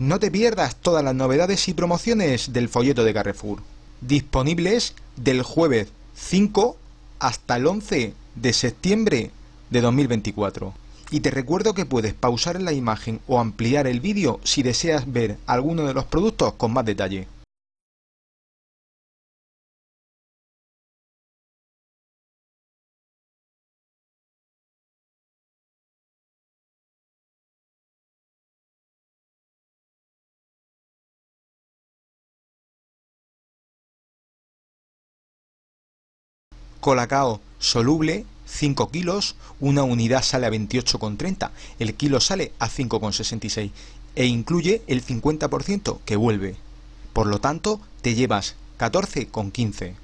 No te pierdas todas las novedades y promociones del folleto de Carrefour, disponibles del jueves 5 hasta el 11 de septiembre de 2024. Y te recuerdo que puedes pausar la imagen o ampliar el vídeo si deseas ver alguno de los productos con más detalle. Colacao soluble 5 kilos, una unidad sale a 28,30, el kilo sale a 5,66 e incluye el 50% que vuelve. Por lo tanto, te llevas 14,15.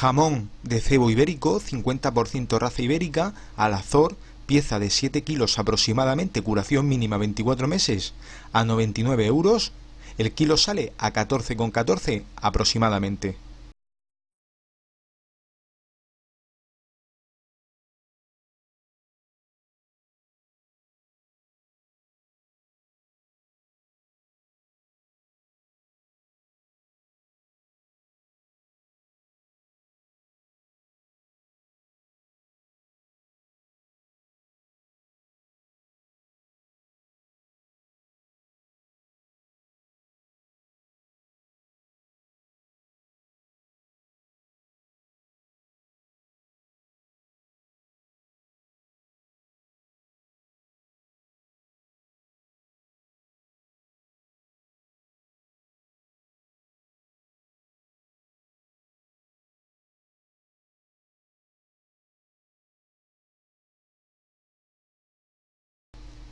Jamón de cebo ibérico, 50% raza ibérica, al azor, pieza de 7 kilos aproximadamente, curación mínima 24 meses, a 99 euros. El kilo sale a 14,14 aproximadamente.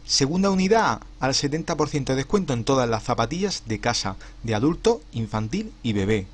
Segunda unidad al 70% de descuento en todas las zapatillas de casa, de adulto, infantil y bebé.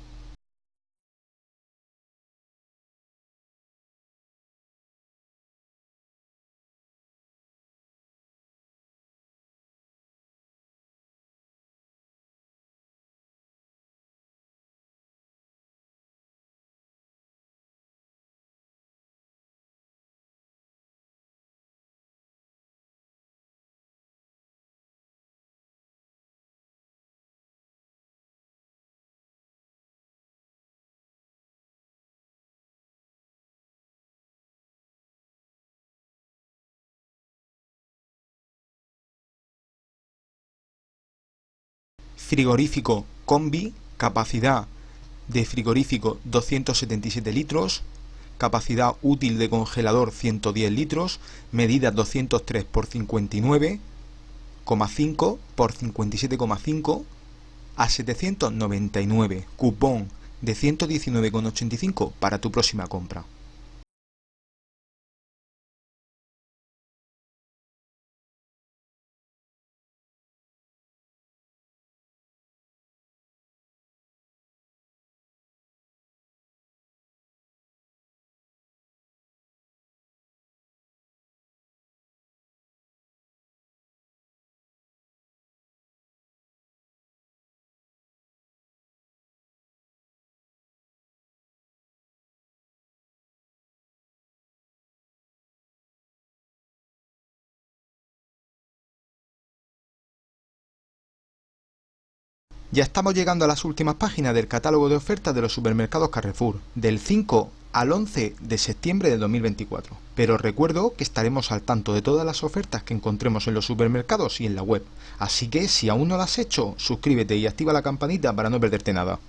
frigorífico combi, capacidad de frigorífico 277 litros, capacidad útil de congelador 110 litros, medida 203 x 59,5 x 57,5 a 799, cupón de 119,85 para tu próxima compra. Ya estamos llegando a las últimas páginas del catálogo de ofertas de los supermercados Carrefour, del 5 al 11 de septiembre de 2024. Pero recuerdo que estaremos al tanto de todas las ofertas que encontremos en los supermercados y en la web, así que si aún no lo has hecho, suscríbete y activa la campanita para no perderte nada.